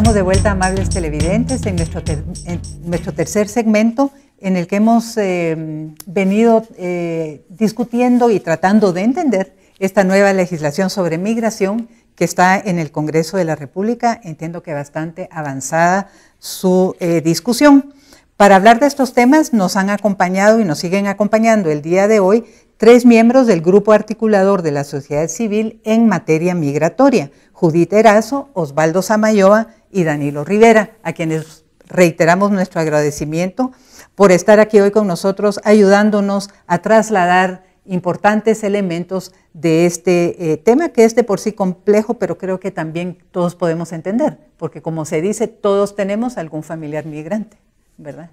estamos de vuelta, amables televidentes, en nuestro, en nuestro tercer segmento en el que hemos eh, venido eh, discutiendo y tratando de entender esta nueva legislación sobre migración que está en el Congreso de la República. Entiendo que bastante avanzada su eh, discusión. Para hablar de estos temas nos han acompañado y nos siguen acompañando el día de hoy tres miembros del grupo articulador de la sociedad civil en materia migratoria, Judith Erazo, Osvaldo Samayoa y Danilo Rivera, a quienes reiteramos nuestro agradecimiento por estar aquí hoy con nosotros ayudándonos a trasladar importantes elementos de este eh, tema que es de por sí complejo, pero creo que también todos podemos entender, porque como se dice, todos tenemos algún familiar migrante, ¿verdad?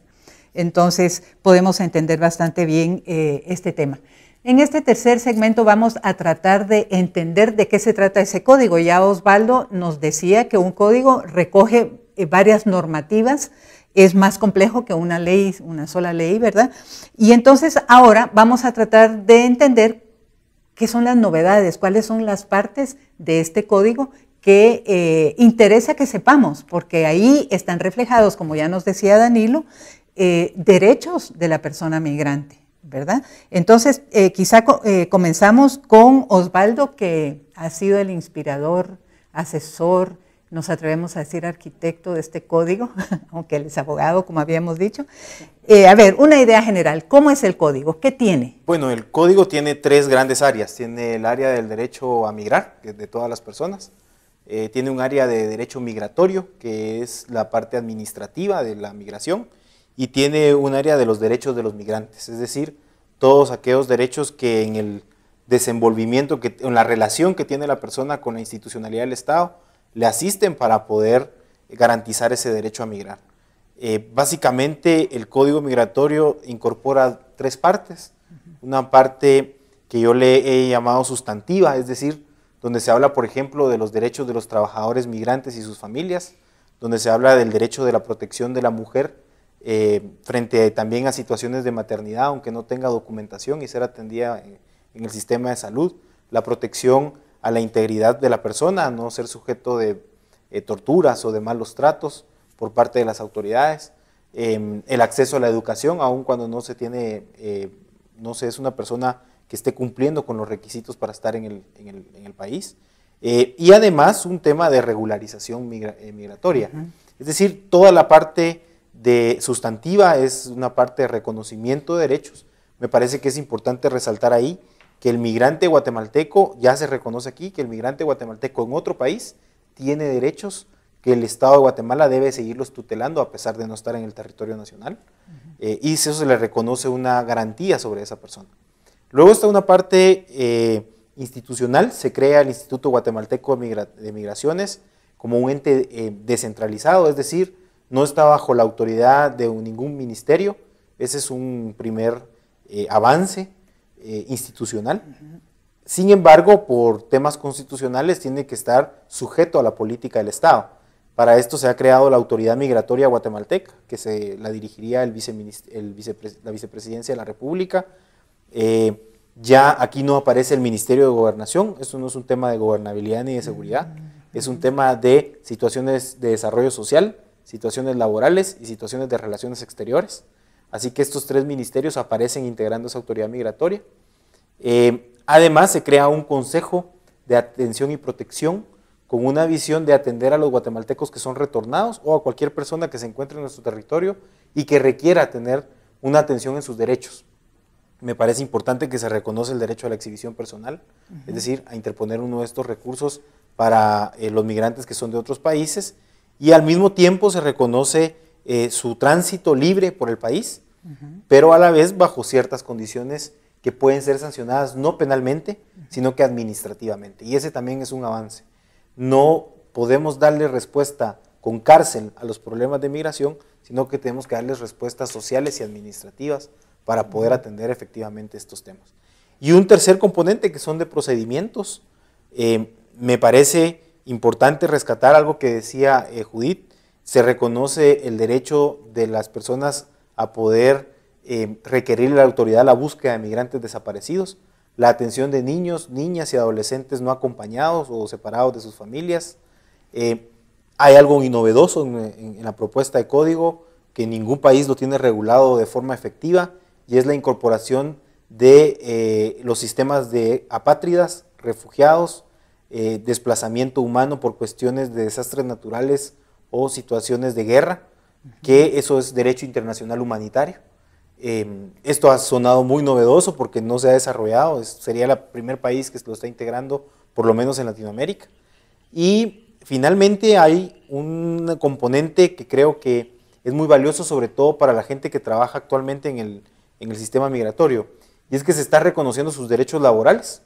Entonces podemos entender bastante bien eh, este tema. En este tercer segmento vamos a tratar de entender de qué se trata ese código. Ya Osvaldo nos decía que un código recoge eh, varias normativas, es más complejo que una ley, una sola ley, ¿verdad? Y entonces ahora vamos a tratar de entender qué son las novedades, cuáles son las partes de este código que eh, interesa que sepamos, porque ahí están reflejados, como ya nos decía Danilo, eh, derechos de la persona migrante. ¿verdad? Entonces, eh, quizá eh, comenzamos con Osvaldo, que ha sido el inspirador, asesor, nos atrevemos a decir arquitecto de este código, aunque él es abogado, como habíamos dicho. Eh, a ver, una idea general, ¿cómo es el código? ¿Qué tiene? Bueno, el código tiene tres grandes áreas. Tiene el área del derecho a migrar, que es de todas las personas. tiene un área de derecho migratorio, que es la parte administrativa de la migración y tiene un área de los derechos de los migrantes, es decir, todos aquellos derechos que en el desenvolvimiento, que, en la relación que tiene la persona con la institucionalidad del Estado, le asisten para poder garantizar ese derecho a migrar. Eh, básicamente el código migratorio incorpora tres partes. Una parte que yo le he llamado sustantiva, es decir, donde se habla, por ejemplo, de los derechos de los trabajadores migrantes y sus familias, donde se habla del derecho de la protección de la mujer eh, frente también a situaciones de maternidad, aunque no tenga documentación y ser atendida en, el sistema de salud, la protección a la integridad de la persona, no ser sujeto de eh, torturas o de malos tratos por parte de las autoridades, em, el acceso a la educación, aun cuando no se tiene, eh, no se es una persona que esté cumpliendo con los requisitos para estar en el, país, y además un tema de regularización migratoria, es decir, toda la parte de sustantiva es una parte de reconocimiento de derechos. Me parece que es importante resaltar ahí que el migrante guatemalteco, ya se reconoce aquí, que el migrante guatemalteco en otro país tiene derechos que el Estado de Guatemala debe seguirlos tutelando a pesar de no estar en el territorio nacional. Eh, y eso se le reconoce una garantía sobre esa persona. Luego está una parte eh, institucional, se crea el Instituto Guatemalteco de, Migraciones como un ente eh, descentralizado, es decir, no está bajo la autoridad de ningún ministerio. Ese es un primer eh, avance eh, institucional. Sin embargo, por temas constitucionales tiene que estar sujeto a la política del Estado. Para esto se ha creado la Autoridad Migratoria Guatemalteca, que se la dirigiría el la vicepresidencia de la República. Eh, ya aquí no aparece el Ministerio de Gobernación, eso no es un tema de gobernabilidad ni de seguridad, mm. es un tema de situaciones de desarrollo social, situaciones laborales y situaciones de relaciones exteriores. Así que estos tres ministerios aparecen integrando esa autoridad migratoria. Eh, además, se crea un consejo de atención y protección con una visión de atender a los guatemaltecos que son retornados o a cualquier persona que se encuentre en nuestro territorio y que requiera tener una atención en sus derechos. Me parece importante que se reconoce el derecho a la exhibición personal, es decir, a interponer uno de estos recursos para eh, los migrantes que son de otros países y al mismo tiempo se reconoce eh, su tránsito libre por el país, pero a la vez bajo ciertas condiciones que pueden ser sancionadas no penalmente, sino que administrativamente. Y ese también es un avance. No podemos darle respuesta con cárcel a los problemas de migración, sino que tenemos que darles respuestas sociales y administrativas para poder atender efectivamente estos temas. Y un tercer componente que son de procedimientos, eh, me parece importante rescatar algo que decía eh, Judith, se reconoce el derecho de las personas a poder eh, requerir a la autoridad la búsqueda de migrantes desaparecidos, la atención de niños, niñas y adolescentes no acompañados o separados de sus familias. Eh, hay algo innovedoso en, la propuesta de código que ningún país lo tiene regulado de forma efectiva y es la incorporación de los sistemas de apátridas, refugiados eh, desplazamiento humano por cuestiones de desastres naturales o situaciones de guerra, que eso es derecho internacional humanitario. Em, esto ha sonado muy novedoso porque no se ha desarrollado, sería el primer país que se lo está integrando, por lo menos en Latinoamérica. Y finalmente hay un componente que creo que es muy valioso, sobre todo para la gente que trabaja actualmente en el, en el sistema migratorio, y es que se está reconociendo sus derechos laborales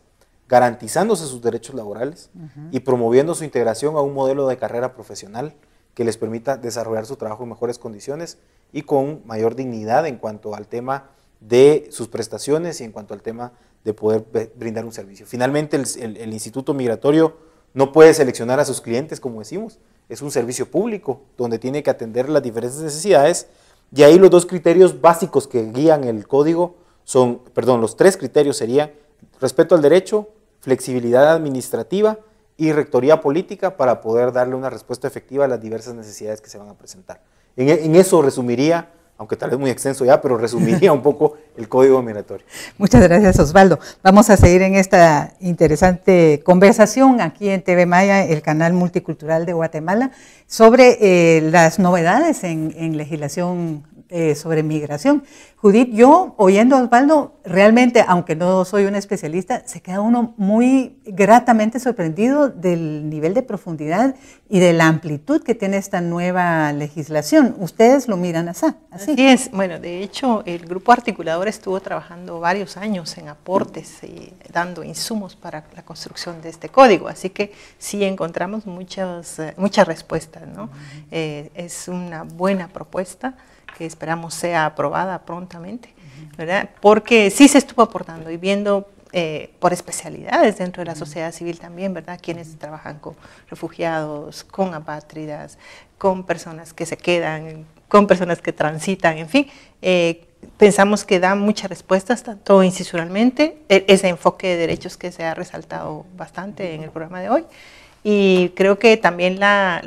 garantizándose sus derechos laborales y promoviendo su integración a un modelo de carrera profesional que les permita desarrollar su trabajo en mejores condiciones y con mayor dignidad en cuanto al tema de sus prestaciones y en cuanto al tema de poder brindar un servicio. Finalmente, el, Instituto Migratorio no puede seleccionar a sus clientes, como decimos, es un servicio público donde tiene que atender las diferentes necesidades y ahí los dos criterios básicos que guían el código son, perdón, los tres criterios serían respeto al derecho, flexibilidad administrativa y rectoría política para poder darle una respuesta efectiva a las diversas necesidades que se van a presentar. En, e, eso resumiría, aunque tal vez muy extenso ya, pero resumiría un poco el código migratorio. Muchas gracias, Osvaldo. Vamos a seguir en esta interesante conversación aquí en TV Maya, el canal multicultural de Guatemala, sobre eh, las novedades en, en legislación este, sobre migración. Judith, yo oyendo a Osvaldo, realmente, aunque no soy una especialista, se queda uno muy gratamente sorprendido del nivel de profundidad y de la amplitud que tiene esta nueva legislación. Ustedes lo miran así. Así, es. Bueno, de hecho, el grupo articulador estuvo trabajando varios años en aportes y dando insumos para la construcción de este código. Así que sí encontramos muchas, eh, muchas respuestas. ¿no? Eh, es una buena propuesta que esperamos sea aprobada prontamente, ¿verdad? Porque sí se estuvo aportando y viendo eh, por especialidades dentro de la sociedad civil también, ¿verdad? Quienes trabajan con refugiados, con apátridas, con personas que se quedan, con personas que transitan, en fin. Eh, pensamos que da muchas respuestas, tanto incisuralmente, e, ese enfoque de derechos que se ha resaltado bastante en el programa de hoy. Y creo que también la,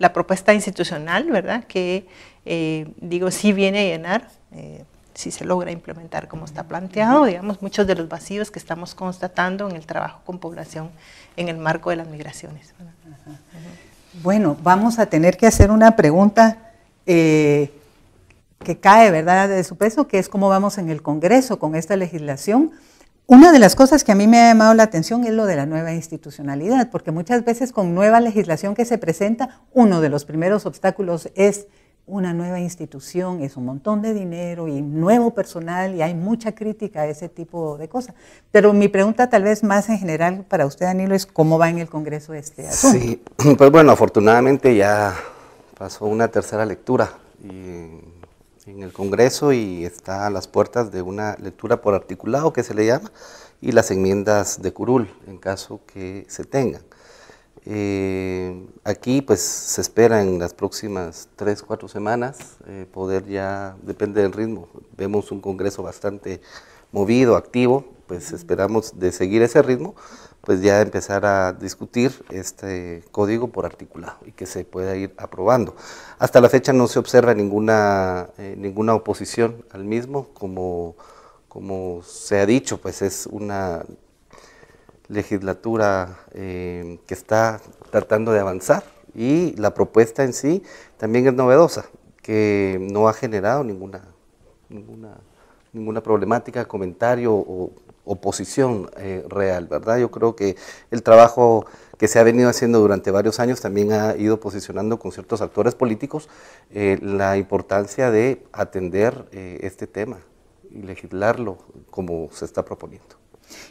la propuesta institucional, ¿verdad? Que eh, digo, si viene a llenar, eh, si se logra implementar como está planteado, digamos, muchos de los vacíos que estamos constatando en el trabajo con población en el marco de las migraciones. Bueno, vamos a tener que hacer una pregunta eh, que cae, ¿verdad?, de su peso, que es cómo vamos en el Congreso con esta legislación. Una de las cosas que a mí me ha llamado la atención es lo de la nueva institucionalidad, porque muchas veces con nueva legislación que se presenta, uno de los primeros obstáculos es una nueva institución, es un montón de dinero y nuevo personal y hay mucha crítica a ese tipo de cosas. Pero mi pregunta tal vez más en general para usted, Danilo, es cómo va en el Congreso este asunto. Sí, pues bueno, afortunadamente ya pasó una tercera lectura en el Congreso y está a las puertas de una lectura por articulado que se le llama y las enmiendas de curul en caso que se tengan. Eh, aquí pues se espera en las próximas tres, cuatro semanas eh, poder ya, depende del ritmo, vemos un congreso bastante movido, activo, pues esperamos de seguir ese ritmo, pues ya empezar a discutir este código por articulado y que se pueda ir aprobando. Hasta la fecha no se observa ninguna, eh, ninguna oposición al mismo, como, como se ha dicho, pues es una legislatura eh, que está tratando de avanzar y la propuesta en sí también es novedosa, que no ha generado ninguna, ninguna, ninguna problemática, comentario o oposición eh, real, ¿verdad? Yo creo que el trabajo que se ha venido haciendo durante varios años también ha ido posicionando con ciertos actores políticos eh, la importancia de atender este tema y legislarlo como se está proponiendo.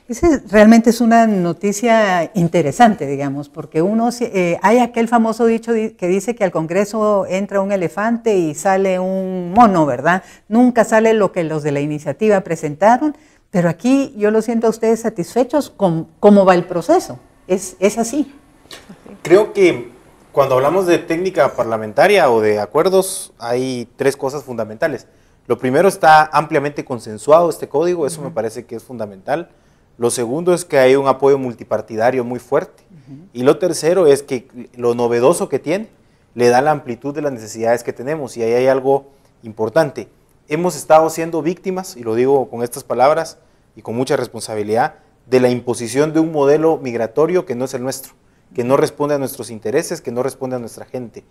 Esa realmente es una noticia interesante, digamos, porque uno eh, hay aquel famoso dicho que dice que al Congreso entra un elefante y sale un mono, ¿verdad? Nunca sale lo que los de la iniciativa presentaron, pero aquí yo lo siento a ustedes satisfechos con cómo va el proceso. Es, así. Creo que cuando hablamos de técnica parlamentaria o de acuerdos, hay tres cosas fundamentales. Lo primero está ampliamente consensuado este código, eso me parece que es fundamental. Lo segundo es que hay un apoyo multipartidario muy fuerte. Y lo tercero es que lo novedoso que tiene le da la amplitud de las necesidades que tenemos. Y ahí hay algo importante. Hemos estado siendo víctimas, y lo digo con estas palabras y con mucha responsabilidad, de la imposición de un modelo migratorio que no es el nuestro, que no responde a nuestros intereses, que no responde a nuestra gente.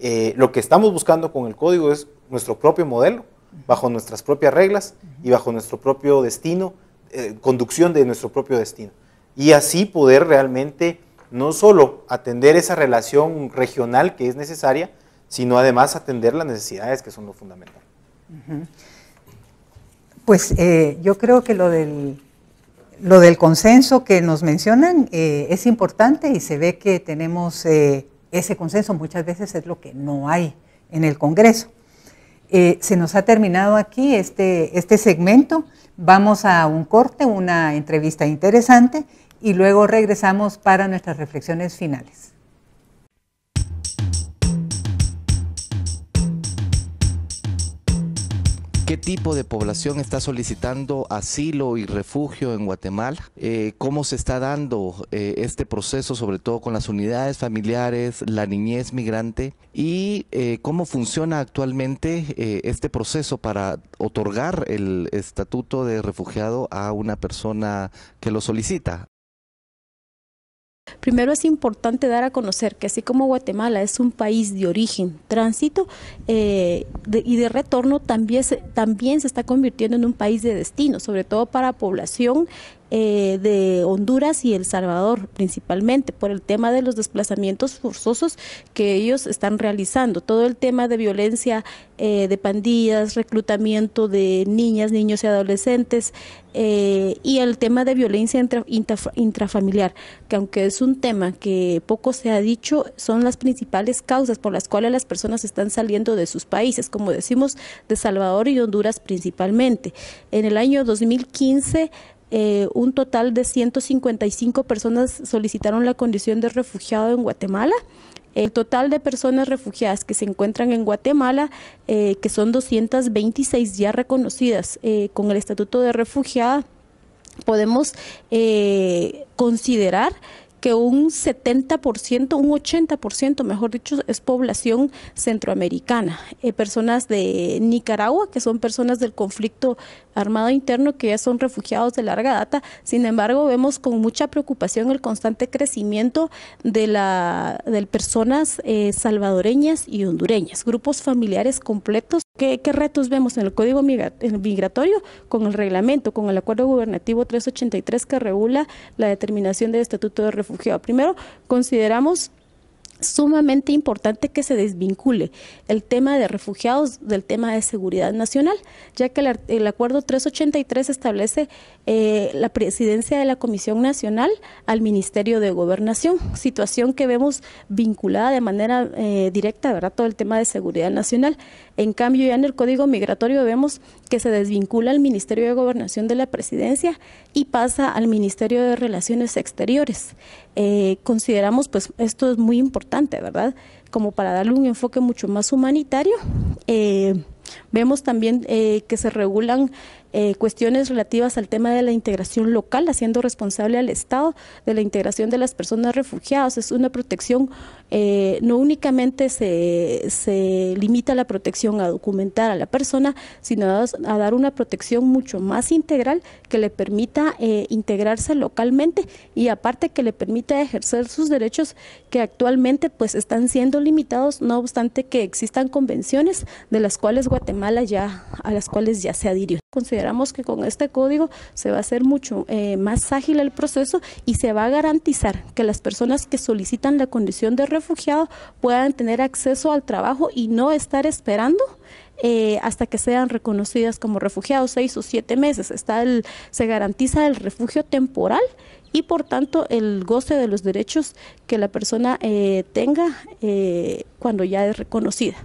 Eh, lo que estamos buscando con el código es nuestro propio modelo, bajo nuestras propias reglas y bajo nuestro propio destino eh, conducción de nuestro propio destino. Y así poder realmente no solo atender esa relación regional que es necesaria, sino además atender las necesidades que son lo fundamental. Pues eh, yo creo que lo del, lo del consenso que nos mencionan eh, es importante y se ve que tenemos ese consenso, muchas veces es lo que no hay en el Congreso. Eh, se nos ha terminado aquí este, este segmento. Vamos a un corte, una entrevista interesante y luego regresamos para nuestras reflexiones finales. ¿Qué tipo de población está solicitando asilo y refugio en Guatemala? Eh, ¿Cómo se está dando eh, este proceso, sobre todo con las unidades familiares, la niñez migrante? ¿Y eh, cómo funciona actualmente este proceso para otorgar el estatuto de refugiado a una persona que lo solicita? Primero es importante dar a conocer que así como Guatemala es un país de origen, tránsito eh, y de retorno, también también se está convirtiendo en un país de destino, sobre todo para población eh, de Honduras y El Salvador, principalmente por el tema de los desplazamientos forzosos que ellos están realizando. Todo el tema de violencia eh, de pandillas, reclutamiento de niñas, niños y adolescentes eh, y el tema de violencia intrafamiliar, que aunque es un tema que poco se ha dicho, son las principales causas por las cuales las personas están saliendo de sus países, como decimos, de Salvador y Honduras principalmente. En el año 2015 eh, un total de 155 personas solicitaron la condición de refugiado en Guatemala. El total de personas refugiadas que se encuentran en Guatemala, eh, que son 226 ya reconocidas eh, con el estatuto de refugiada, podemos considerar que un 70%, un 80%, mejor dicho, es población centroamericana, eh, personas de Nicaragua, que son personas del conflicto armado interno, que ya son refugiados de larga data. Sin embargo, vemos con mucha preocupación el constante crecimiento de, la, de personas eh, salvadoreñas y hondureñas, grupos familiares completos ¿Qué, retos vemos en el Código Migratorio con el reglamento, con el Acuerdo Gubernativo 383 que regula la determinación del Estatuto de Refugiado? Primero, consideramos sumamente importante que se desvincule el tema de refugiados del tema de seguridad nacional, ya que el, acuerdo 383 establece eh, la presidencia de la Comisión Nacional al Ministerio de Gobernación, situación que vemos vinculada de manera eh, directa, ¿verdad?, todo el tema de seguridad nacional. En cambio, ya en el Código Migratorio vemos que se desvincula el Ministerio de Gobernación de la presidencia y pasa al Ministerio de Relaciones Exteriores. Eh, consideramos, pues esto es muy importante, ¿verdad? Como para darle un enfoque mucho más humanitario. Eh, vemos también eh, que se regulan eh, cuestiones relativas al tema de la integración local, haciendo responsable al Estado de la integración de las personas refugiadas. Es una protección, eh, no únicamente se, limita la protección a documentar a la persona, sino a, dar una protección mucho más integral que le permita eh, integrarse localmente y aparte que le permita ejercer sus derechos que actualmente pues están siendo limitados, no obstante que existan convenciones de las cuales Guatemala ya, a las cuales ya se adhirió consideramos que con este código se va a hacer mucho eh, más ágil el proceso y se va a garantizar que las personas que solicitan la condición de refugiado puedan tener acceso al trabajo y no estar esperando eh, hasta que sean reconocidas como refugiados seis o siete meses. Está se garantiza el refugio temporal y por tanto el goce de los derechos que la persona eh, tenga cuando ya es reconocida.